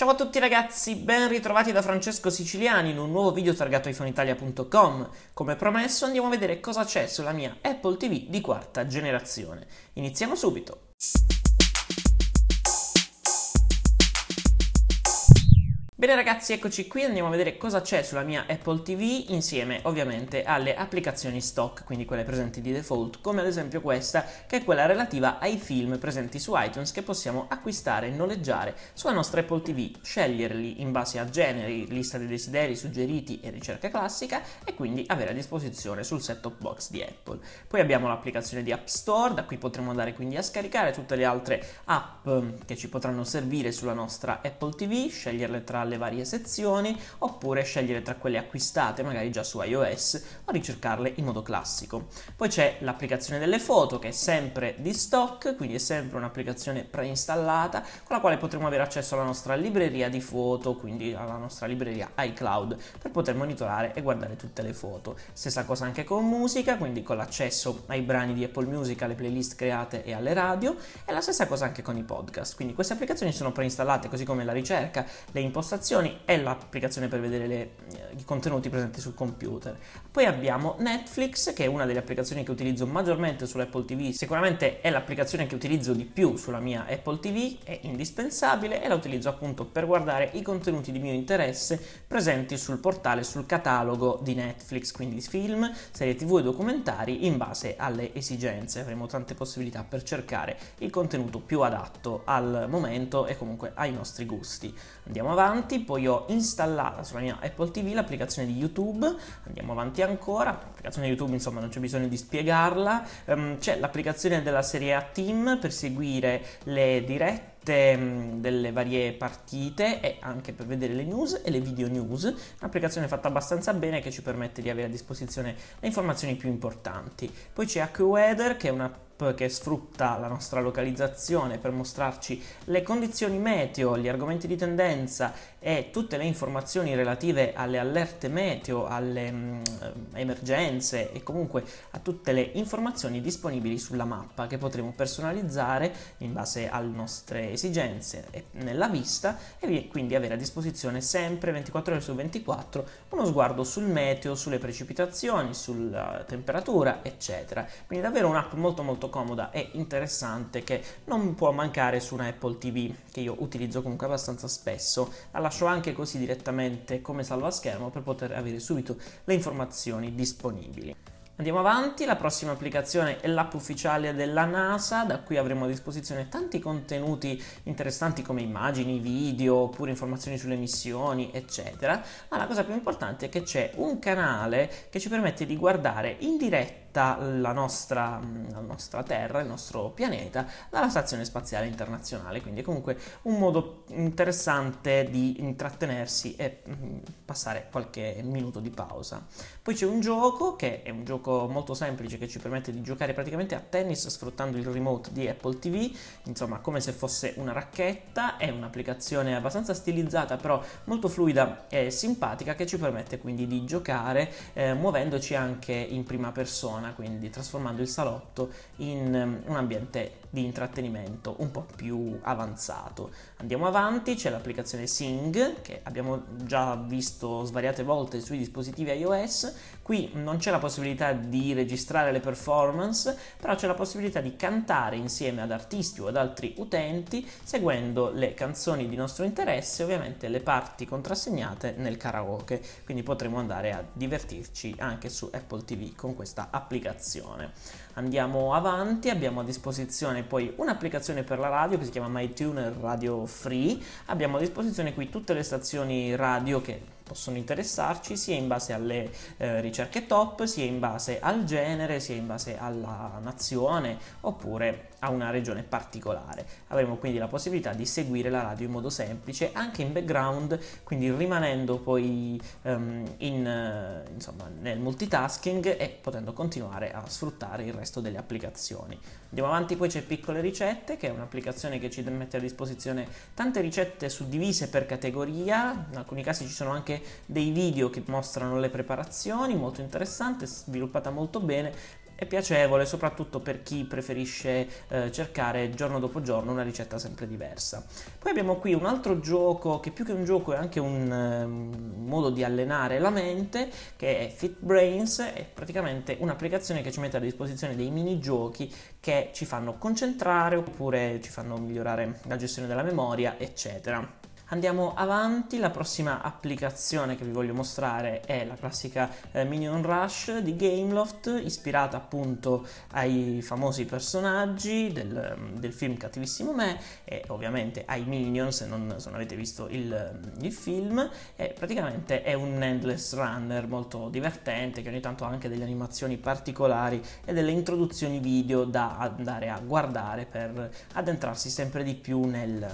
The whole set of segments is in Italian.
Ciao a tutti ragazzi, ben ritrovati da Francesco Siciliani in un nuovo video targato iPhoneItalia.com. Come promesso andiamo a vedere cosa c'è sulla mia Apple TV di quarta generazione. Iniziamo subito! Bene ragazzi, eccoci qui, andiamo a vedere cosa c'è sulla mia Apple TV insieme ovviamente alle applicazioni stock, quindi quelle presenti di default, come ad esempio questa che è quella relativa ai film presenti su iTunes che possiamo acquistare e noleggiare sulla nostra Apple TV, sceglierli in base a generi, lista dei desideri, suggeriti e ricerca classica e quindi avere a disposizione sul set-top box di Apple. Poi abbiamo l'applicazione di App Store, da qui potremo andare quindi a scaricare tutte le altre app ehm, che ci potranno servire sulla nostra Apple TV, sceglierle tra le alle varie sezioni oppure scegliere tra quelle acquistate magari già su iOS o ricercarle in modo classico. Poi c'è l'applicazione delle foto che è sempre di stock, quindi è sempre un'applicazione preinstallata con la quale potremo avere accesso alla nostra libreria di foto, quindi alla nostra libreria iCloud per poter monitorare e guardare tutte le foto. Stessa cosa anche con musica, quindi con l'accesso ai brani di Apple Music, alle playlist create e alle radio e la stessa cosa anche con i podcast. Quindi queste applicazioni sono preinstallate così come la ricerca, le impostazioni prestazioni e l'applicazione per vedere le, eh, i contenuti presenti sul computer. Poi abbiamo Netflix, che è una delle applicazioni che utilizzo maggiormente sull'Apple TV. Sicuramente è l'applicazione che utilizzo di più sulla mia Apple TV, è indispensabile e la utilizzo appunto per guardare i contenuti di mio interesse presenti sul portale, sul catalogo di Netflix, quindi film, serie TV e documentari in base alle esigenze. Avremo tante possibilità per cercare il contenuto più adatto al momento e comunque ai nostri gusti. Andiamo avanti avanti, poi ho installato sulla mia Apple TV l'applicazione di YouTube, andiamo avanti ancora, l'applicazione di YouTube insomma non c'è bisogno di spiegarla, um, c'è l'applicazione della serie A Team per seguire le dirette scalette mm, delle varie partite e anche per vedere le news e le video news, un'applicazione fatta abbastanza bene che ci permette di avere a disposizione le informazioni più importanti. Poi c'è AccuWeather che è un'app che sfrutta la nostra localizzazione per mostrarci le condizioni meteo, gli argomenti di tendenza e tutte le informazioni relative alle allerte meteo, alle mh, mm, emergenze e comunque a tutte le informazioni disponibili sulla mappa che potremo personalizzare in base alle nostre esigenze nella vista e quindi avere a disposizione sempre 24 ore su 24 uno sguardo sul meteo, sulle precipitazioni, sulla temperatura, eccetera. Quindi davvero un'app molto molto comoda e interessante che non può mancare su una Apple TV che io utilizzo comunque abbastanza spesso. La lascio anche così direttamente come schermo per poter avere subito le informazioni disponibili. Andiamo avanti, la prossima applicazione è l'app ufficiale della NASA, da cui avremo a disposizione tanti contenuti interessanti come immagini, video, oppure informazioni sulle missioni, eccetera. Ma la cosa più importante è che c'è un canale che ci permette di guardare in diretta protetta la nostra, mm, la nostra Terra, il nostro pianeta, dalla Stazione Spaziale Internazionale, quindi è comunque un modo interessante di intrattenersi e mm, passare qualche minuto di pausa. Poi c'è un gioco che è un gioco molto semplice che ci permette di giocare praticamente a tennis sfruttando il remote di Apple TV, insomma come se fosse una racchetta, è un'applicazione abbastanza stilizzata però molto fluida e simpatica che ci permette quindi di giocare eh, muovendoci anche in prima persona persona, quindi trasformando il salotto in ehm, un ambiente di intrattenimento un po' più avanzato. Andiamo avanti, c'è l'applicazione Sing che abbiamo già visto svariate volte sui dispositivi iOS, Qui non c'è la possibilità di registrare le performance, però c'è la possibilità di cantare insieme ad artisti o ad altri utenti seguendo le canzoni di nostro interesse, ovviamente le parti contrassegnate nel karaoke, quindi potremo andare a divertirci anche su Apple TV con questa applicazione. Andiamo avanti, abbiamo a disposizione poi un'applicazione per la radio che si chiama MyTuner Radio Free, abbiamo a disposizione qui tutte le stazioni radio che possono interessarci sia in base alle eh, ricerche top, sia in base al genere, sia in base alla nazione oppure a una regione particolare. Avremo quindi la possibilità di seguire la radio in modo semplice anche in background, quindi rimanendo poi um, in, uh, insomma, nel multitasking e potendo continuare a sfruttare il resto delle applicazioni. Andiamo avanti, poi c'è Piccole Ricette, che è un'applicazione che ci mette a disposizione tante ricette suddivise per categoria, in alcuni casi ci sono anche dei video che mostrano le preparazioni, molto interessante, sviluppata molto bene e piacevole soprattutto per chi preferisce eh, cercare giorno dopo giorno una ricetta sempre diversa. Poi abbiamo qui un altro gioco che più che un gioco è anche un, eh, modo di allenare la mente che è FitBrains, è praticamente un'applicazione che ci mette a disposizione dei mini giochi che ci fanno concentrare oppure ci fanno migliorare la gestione della memoria eccetera. Andiamo avanti, la prossima applicazione che vi voglio mostrare è la classica eh, Minion Rush di Gameloft, ispirata appunto ai famosi personaggi del, del film Cattivissimo Me e ovviamente ai Minion se non, se non avete visto il, il film. E praticamente è un endless runner molto divertente che ogni tanto ha anche delle animazioni particolari e delle introduzioni video da andare a guardare per addentrarsi sempre di più nel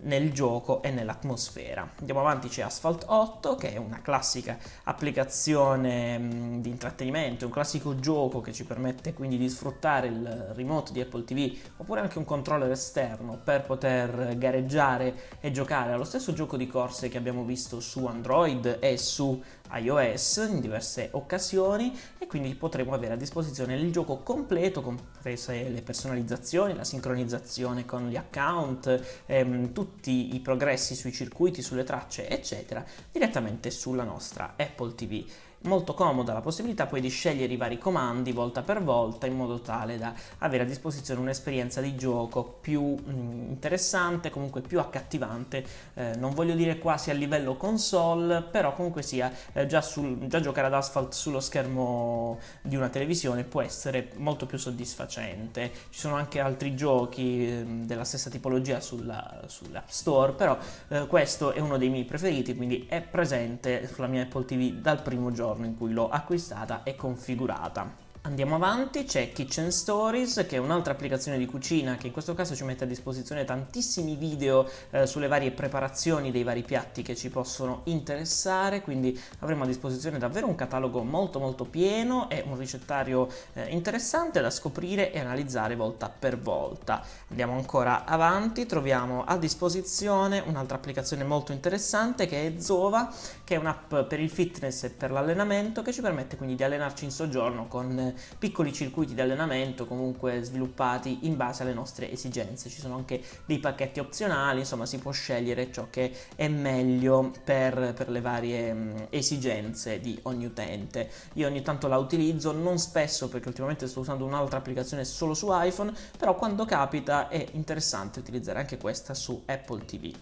nel gioco e nell'atmosfera. Andiamo avanti, c'è Asphalt 8 che è una classica applicazione mm, di intrattenimento, un classico gioco che ci permette quindi di sfruttare il remote di Apple TV oppure anche un controller esterno per poter gareggiare e giocare allo stesso gioco di corse che abbiamo visto su Android e su iOS in diverse occasioni e quindi potremo avere a disposizione il gioco completo, comprese le personalizzazioni, la sincronizzazione con gli account, ehm, tutti i progressi sui circuiti, sulle tracce, eccetera, direttamente sulla nostra Apple TV molto comoda la possibilità poi di scegliere i vari comandi volta per volta in modo tale da avere a disposizione un'esperienza di gioco più mm, interessante, comunque più accattivante, eh, non voglio dire quasi a livello console, però comunque sia eh, già, sul, già giocare ad Asphalt sullo schermo di una televisione può essere molto più soddisfacente. Ci sono anche altri giochi eh, della stessa tipologia sulla, sull'App Store, però eh, questo è uno dei miei preferiti, quindi è presente sulla mia Apple TV dal primo gioco giorno in cui l'ho acquistata e configurata. Andiamo avanti, c'è Kitchen Stories che è un'altra applicazione di cucina che in questo caso ci mette a disposizione tantissimi video eh, sulle varie preparazioni dei vari piatti che ci possono interessare, quindi avremo a disposizione davvero un catalogo molto molto pieno e un ricettario eh, interessante da scoprire e analizzare volta per volta. Andiamo ancora avanti, troviamo a disposizione un'altra applicazione molto interessante che è Zova, che è un'app per il fitness e per l'allenamento che ci permette quindi di allenarci in soggiorno con eh, piccoli circuiti di allenamento comunque sviluppati in base alle nostre esigenze. Ci sono anche dei pacchetti opzionali, insomma si può scegliere ciò che è meglio per, per le varie mm, esigenze di ogni utente. Io ogni tanto la utilizzo, non spesso perché ultimamente sto usando un'altra applicazione solo su iPhone, però quando capita è interessante utilizzare anche questa su Apple TV.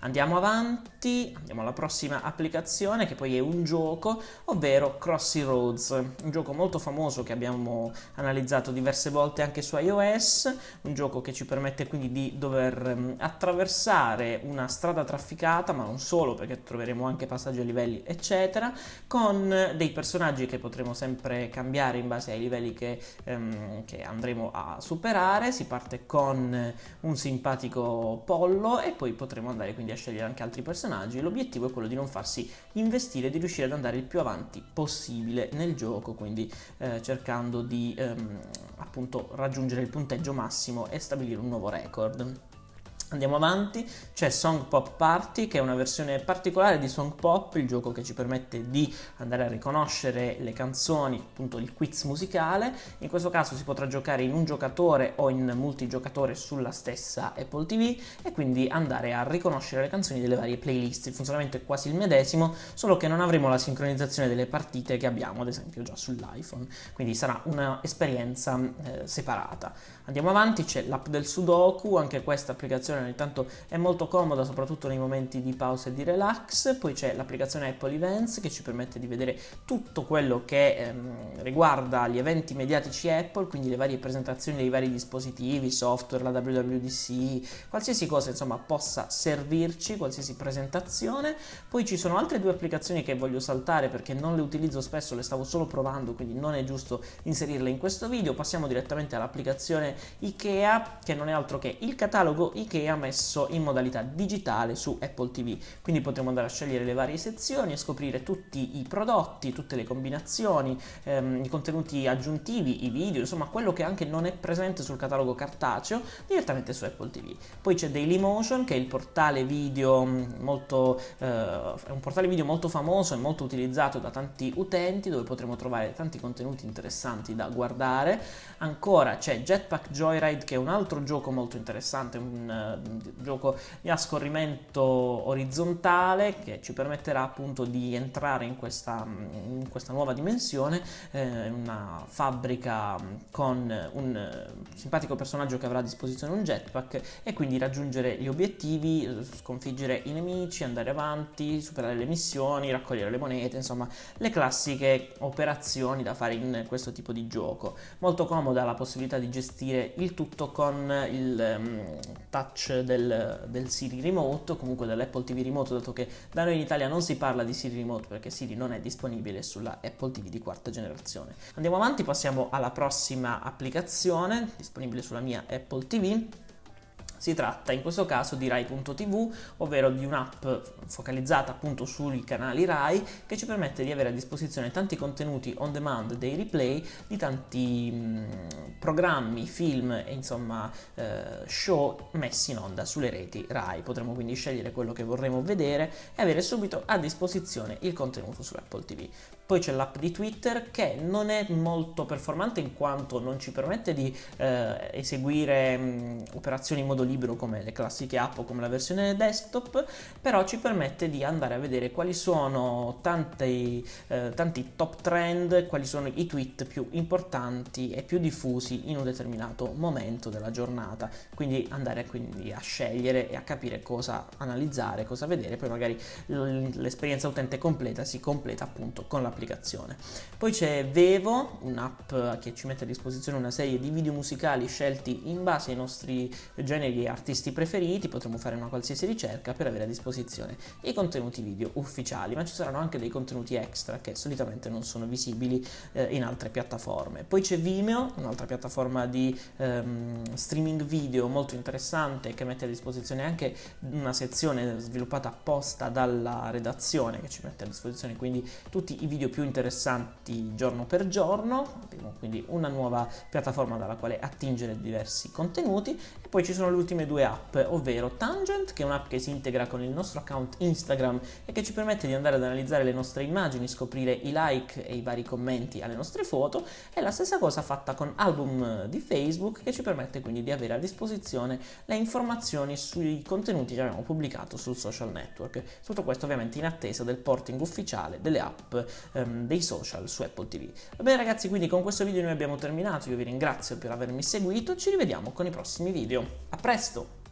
Andiamo avanti, andiamo alla prossima applicazione che poi è un gioco, ovvero Crossy Roads, un gioco molto famoso che abbiamo analizzato diverse volte anche su iOS, un gioco che ci permette quindi di dover mm, attraversare una strada trafficata, ma non solo perché troveremo anche passaggi a livelli eccetera, con dei personaggi che potremo sempre cambiare in base ai livelli che, ehm, che andremo a superare, si parte con un simpatico pollo e poi potremo andare quindi quindi a scegliere anche altri personaggi, l'obiettivo è quello di non farsi investire, di riuscire ad andare il più avanti possibile nel gioco, quindi eh, cercando di ehm, appunto raggiungere il punteggio massimo e stabilire un nuovo record. Andiamo avanti, c'è Song Pop Party che è una versione particolare di Song Pop, il gioco che ci permette di andare a riconoscere le canzoni, appunto il quiz musicale. In questo caso si potrà giocare in un giocatore o in multigiocatore sulla stessa Apple TV e quindi andare a riconoscere le canzoni delle varie playlist. Il funzionamento è quasi il medesimo, solo che non avremo la sincronizzazione delle partite che abbiamo ad esempio già sull'iPhone, quindi sarà un'esperienza eh, separata. Andiamo avanti, c'è l'app del Sudoku, anche questa applicazione l'applicazione ogni tanto è molto comoda, soprattutto nei momenti di pausa e di relax. Poi c'è l'applicazione Apple Events che ci permette di vedere tutto quello che ehm, riguarda gli eventi mediatici Apple, quindi le varie presentazioni dei vari dispositivi, software, la WWDC, qualsiasi cosa insomma possa servirci, qualsiasi presentazione. Poi ci sono altre due applicazioni che voglio saltare perché non le utilizzo spesso, le stavo solo provando, quindi non è giusto inserirle in questo video. Passiamo direttamente all'applicazione IKEA che non è altro che il catalogo IKEA ha messo in modalità digitale su Apple TV. Quindi potremo andare a scegliere le varie sezioni e scoprire tutti i prodotti, tutte le combinazioni, ehm, i contenuti aggiuntivi, i video, insomma quello che anche non è presente sul catalogo cartaceo direttamente su Apple TV. Poi c'è Dailymotion che è il portale video mm, molto, eh, è un portale video molto famoso e molto utilizzato da tanti utenti dove potremo trovare tanti contenuti interessanti da guardare. Ancora c'è Jetpack Joyride che è un altro gioco molto interessante, un eh, gioco di scorrimento orizzontale che ci permetterà appunto di entrare in questa, in questa nuova dimensione, eh, una fabbrica mm, con un eh, simpatico personaggio che avrà a disposizione un jetpack e quindi raggiungere gli obiettivi, eh, sconfiggere i nemici, andare avanti, superare le missioni, raccogliere le monete, insomma le classiche operazioni da fare in questo tipo di gioco. Molto comoda la possibilità di gestire il tutto con il um, touch del, del, Siri Remote comunque dell'Apple TV Remote, dato che da noi in Italia non si parla di Siri Remote perché Siri non è disponibile sulla Apple TV di quarta generazione. Andiamo avanti, passiamo alla prossima applicazione disponibile sulla mia Apple TV si tratta in questo caso di Rai.tv, ovvero di un'app focalizzata appunto sui canali Rai che ci permette di avere a disposizione tanti contenuti on demand dei replay di tanti mh, programmi, film e insomma eh, show messi in onda sulle reti Rai. Potremmo quindi scegliere quello che vorremmo vedere e avere subito a disposizione il contenuto su Apple TV. Poi c'è l'app di Twitter che non è molto performante in quanto non ci permette di eh, eseguire mh, operazioni in modo libero come le classiche app o come la versione desktop, però ci permette di andare a vedere quali sono tanti, eh, tanti top trend, quali sono i tweet più importanti e più diffusi in un determinato momento della giornata. Quindi andare quindi a scegliere e a capire cosa analizzare, cosa vedere, poi magari l'esperienza utente completa si completa appunto con la l'applicazione. Poi c'è Vevo, un'app che ci mette a disposizione una serie di video musicali scelti in base ai nostri generi e artisti preferiti, potremo fare una qualsiasi ricerca per avere a disposizione i contenuti video ufficiali, ma ci saranno anche dei contenuti extra che solitamente non sono visibili eh, in altre piattaforme. Poi c'è Vimeo, un'altra piattaforma di ehm, streaming video molto interessante che mette a disposizione anche una sezione sviluppata apposta dalla redazione che ci mette a disposizione quindi tutti i video video più interessanti giorno per giorno, abbiamo quindi una nuova piattaforma dalla quale attingere diversi contenuti e poi ci sono le ultime due app, ovvero Tangent che è un'app che si integra con il nostro account Instagram e che ci permette di andare ad analizzare le nostre immagini, scoprire i like e i vari commenti alle nostre foto e la stessa cosa fatta con Album di Facebook che ci permette quindi di avere a disposizione le informazioni sui contenuti che abbiamo pubblicato sul social network. Tutto questo ovviamente in attesa del porting ufficiale delle app eh, ehm, dei social su Apple TV. Va bene ragazzi, quindi con questo video noi abbiamo terminato, io vi ringrazio per avermi seguito, ci rivediamo con i prossimi video. A presto!